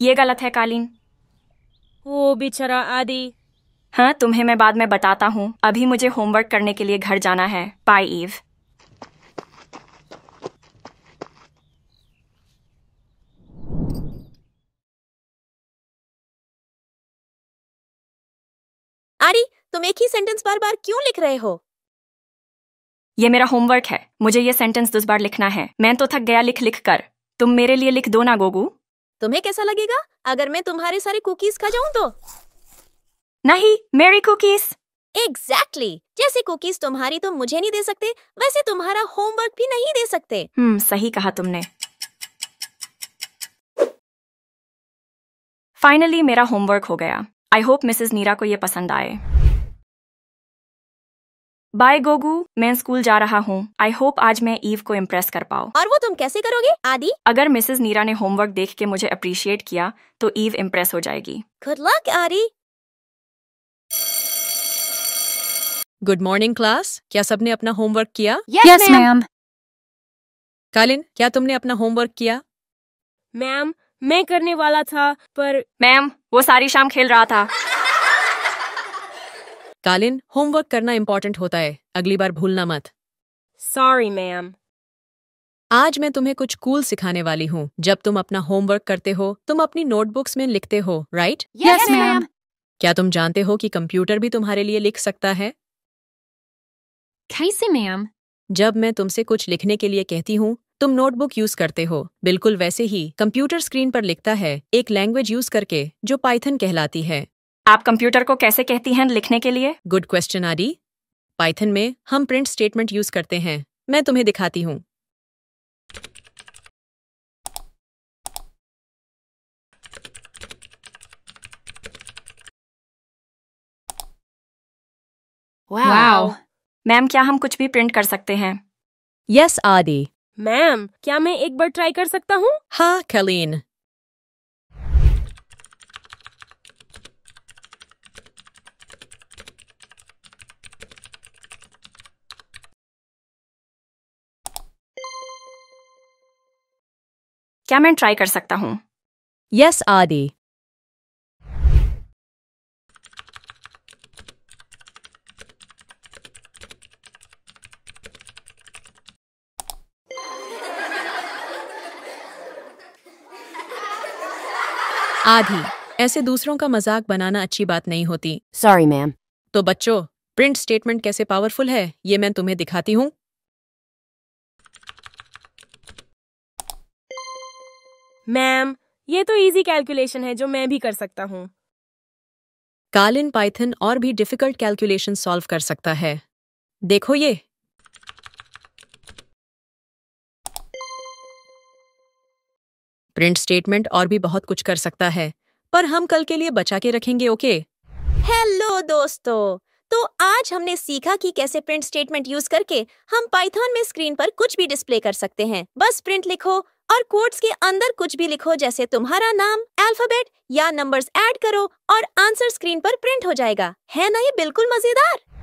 ये गलत है कालीन ओ बेचारा आदि हाँ तुम्हें मैं बाद में बताता हूँ अभी मुझे होमवर्क करने के लिए घर जाना है बाय ईव आरी तुम एक ही सेंटेंस बार बार क्यों लिख रहे हो ये मेरा होमवर्क है मुझे ये सेंटेंस दस बार लिखना है मैं तो थक गया लिख लिख कर तुम मेरे लिए लिख दो ना गोगू तुम्हें कैसा लगेगा अगर मैं तुम्हारे सारे कुकीज खा जाऊं तो नहीं मेरी कुकीज एग्जैक्टली exactly. जैसे कुकीज तुम्हारी तो मुझे नहीं दे सकते वैसे तुम्हारा होमवर्क भी नहीं दे सकते हम्म सही कहा तुमने फाइनली मेरा होमवर्क हो गया आई होप मिसेस नीरा को ये पसंद आए बाय गोगू मैं स्कूल जा रहा हूँ आई होप आज मैं ईव को इम्प्रेस कर पाऊँ और वो तुम कैसे करोगे आदि अगर मिसेज नीरा ने होमवर्क देख के मुझे अप्रिशिएट किया तो ईव इम्प्रेस हो जाएगी good luck Aadi good morning class क्या सबने अपना होमवर्क किया यस मैम कालिन क्या तुमने अपना होमवर्क किया मैम मैं करने वाला था पर मैम वो सारी शाम खेल रहा था कालिन होमवर्क करना इंपॉर्टेंट होता है अगली बार भूलना मत सॉरी मैम आज मैं तुम्हें कुछ कूल सिखाने वाली हूँ जब तुम अपना होमवर्क करते हो तुम अपनी नोटबुक्स में लिखते हो राइट यस मैम क्या तुम जानते हो कि कंप्यूटर भी तुम्हारे लिए लिख सकता है कैसे मैम जब मैं तुमसे कुछ लिखने के लिए कहती हूँ तुम नोटबुक यूज करते हो बिल्कुल वैसे ही कंप्यूटर स्क्रीन पर लिखता है एक लैंग्वेज यूज करके जो पाइथन कहलाती है आप कंप्यूटर को कैसे कहती हैं लिखने के लिए गुड क्वेश्चन आदि पाइथन में हम प्रिंट स्टेटमेंट यूज करते हैं मैं तुम्हें दिखाती हूँ wow. मैम क्या हम कुछ भी प्रिंट कर सकते हैं यस yes, आदि मैम क्या मैं एक बार ट्राई कर सकता हूँ हाँ खलीन क्या मैं ट्राई कर सकता हूं यस आदि आधी ऐसे दूसरों का मजाक बनाना अच्छी बात नहीं होती सॉरी मैम तो बच्चों प्रिंट स्टेटमेंट कैसे पावरफुल है ये मैं तुम्हें दिखाती हूँ मैम ये तो इजी कैलकुलेशन है जो मैं भी कर सकता हूँ कालिन पाइथन और भी डिफिकल्ट कैलकुलेशन सॉल्व कर सकता है देखो ये प्रिंट स्टेटमेंट और भी बहुत कुछ कर सकता है पर हम कल के लिए बचा के रखेंगे ओके हेलो दोस्तों तो आज हमने सीखा कि कैसे प्रिंट स्टेटमेंट यूज करके हम पाइथन में स्क्रीन पर कुछ भी डिस्प्ले कर सकते हैं बस प्रिंट लिखो और कोड्स के अंदर कुछ भी लिखो जैसे तुम्हारा नाम अल्फाबेट या नंबर्स ऐड करो और आंसर स्क्रीन पर प्रिंट हो जाएगा है ना ये बिल्कुल मजेदार